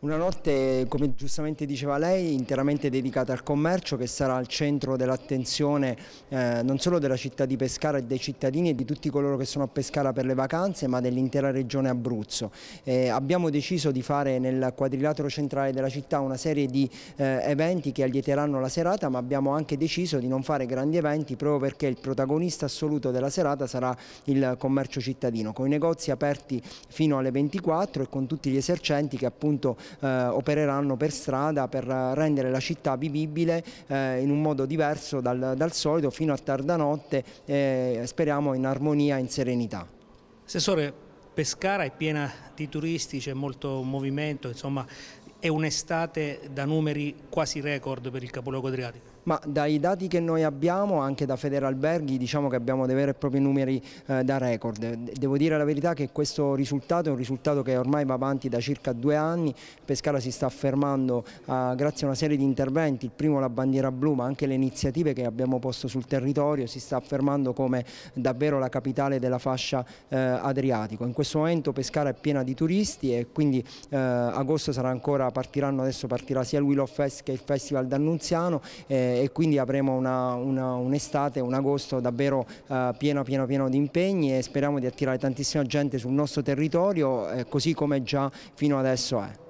Una notte, come giustamente diceva lei, interamente dedicata al commercio che sarà al centro dell'attenzione eh, non solo della città di Pescara e dei cittadini e di tutti coloro che sono a Pescara per le vacanze ma dell'intera regione Abruzzo. Eh, abbiamo deciso di fare nel quadrilatero centrale della città una serie di eh, eventi che allieteranno la serata ma abbiamo anche deciso di non fare grandi eventi proprio perché il protagonista assoluto della serata sarà il commercio cittadino con i negozi aperti fino alle 24 e con tutti gli esercenti che appunto eh, opereranno per strada per rendere la città vivibile eh, in un modo diverso dal, dal solito fino a tarda notte, eh, speriamo in armonia e in serenità. Assessore, Pescara è piena di turisti, c'è molto movimento, insomma è un'estate da numeri quasi record per il capoluogo adriatico. Ma dai dati che noi abbiamo, anche da Federalberghi, diciamo che abbiamo dei veri e propri numeri eh, da record. Devo dire la verità che questo risultato è un risultato che ormai va avanti da circa due anni. Pescara si sta affermando eh, grazie a una serie di interventi, il primo la bandiera blu, ma anche le iniziative che abbiamo posto sul territorio, si sta affermando come davvero la capitale della fascia eh, adriatico. In questo momento Pescara è piena di turisti e quindi eh, agosto sarà ancora partiranno, adesso partirà sia il Willow Fest che il Festival d'Annunziano eh, e quindi avremo un'estate, un agosto davvero eh, pieno, pieno, pieno di impegni e speriamo di attirare tantissima gente sul nostro territorio, eh, così come già fino adesso è.